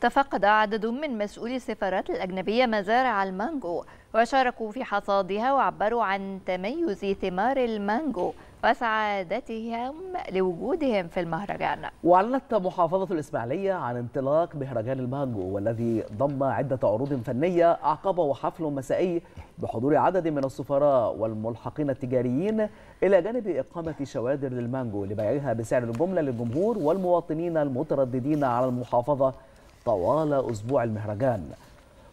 تفقد عدد من مسؤولي السفارات الأجنبية مزارع المانجو وشاركوا في حصادها وعبروا عن تميز ثمار المانجو وسعادتهم لوجودهم في المهرجان وأعلنت محافظة الإسماعيلية عن انطلاق مهرجان المانجو والذي ضم عدة عروض فنية أعقبه حفل مسائي بحضور عدد من السفراء والملحقين التجاريين إلى جانب إقامة شوادر للمانجو لبيعها بسعر الجملة للجمهور والمواطنين المترددين على المحافظة طوال أسبوع المهرجان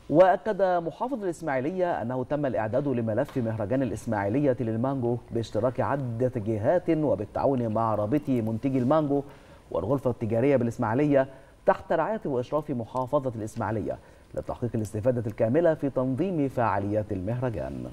وأكد محافظ الإسماعيلية أنه تم الإعداد لملف مهرجان الإسماعيلية للمانجو باشتراك عدة جهات وبالتعاون مع رابطي منتجي المانجو والغرفة التجارية بالإسماعيلية تحت رعاية وإشراف محافظة الإسماعيلية لتحقيق الاستفادة الكاملة في تنظيم فعاليات المهرجان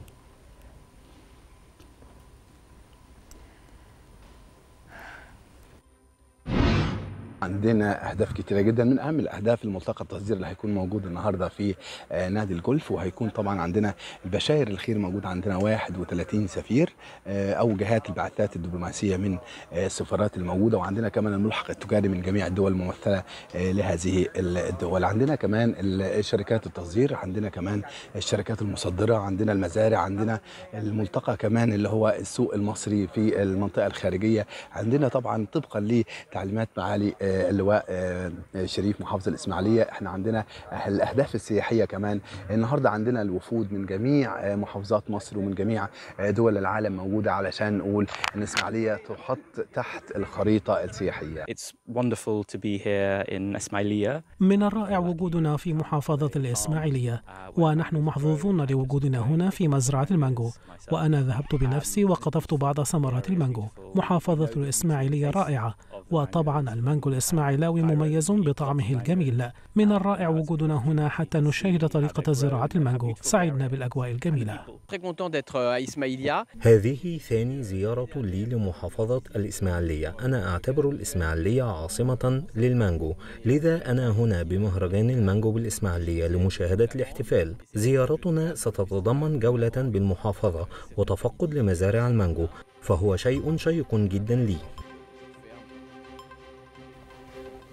عندنا اهداف كتيره جدا من اهم الاهداف الملتقى التصدير اللي هيكون موجود النهارده في آه، نادي الجولف وهيكون طبعا عندنا البشاير الخير موجود عندنا 31 سفير آه، او جهات البعثات الدبلوماسيه من آه، السفارات الموجوده وعندنا كمان الملحق التجاري من جميع الدول الممثله لهذه الدول عندنا كمان الشركات التصدير عندنا كمان الشركات المصدره عندنا المزارع عندنا الملتقى كمان اللي هو السوق المصري في المنطقه الخارجيه عندنا طبعا طبقا لتعليمات معالي آه، اللواء آه، شريف محافظ الاسماعيليه احنا عندنا الاهداف السياحيه كمان النهارده عندنا الوفود من جميع آه، محافظات مصر ومن جميع دول العالم موجوده علشان نقول ان الاسماعيليه تحط تحت الخريطه السياحيه It's wonderful to be here in من الرائع وجودنا في محافظه الاسماعيليه ونحن محظوظون لوجودنا هنا في مزرعه المانجو وانا ذهبت بنفسي وقطفت بعض ثمرات المانجو محافظه الاسماعيليه رائعه وطبعا المانجو الإسماعيلاوي مميز بطعمه الجميل من الرائع وجودنا هنا حتى نشاهد طريقة زراعة المانجو سعدنا بالأجواء الجميلة euh, هذه ثاني زيارة لي لمحافظة الإسماعيلية أنا أعتبر الإسماعيلية عاصمة للمانجو لذا أنا هنا بمهرجان المانجو بالإسماعيلية لمشاهدة الاحتفال زيارتنا ستتضمن جولة بالمحافظة وتفقد لمزارع المانجو فهو شيء شيق جدا لي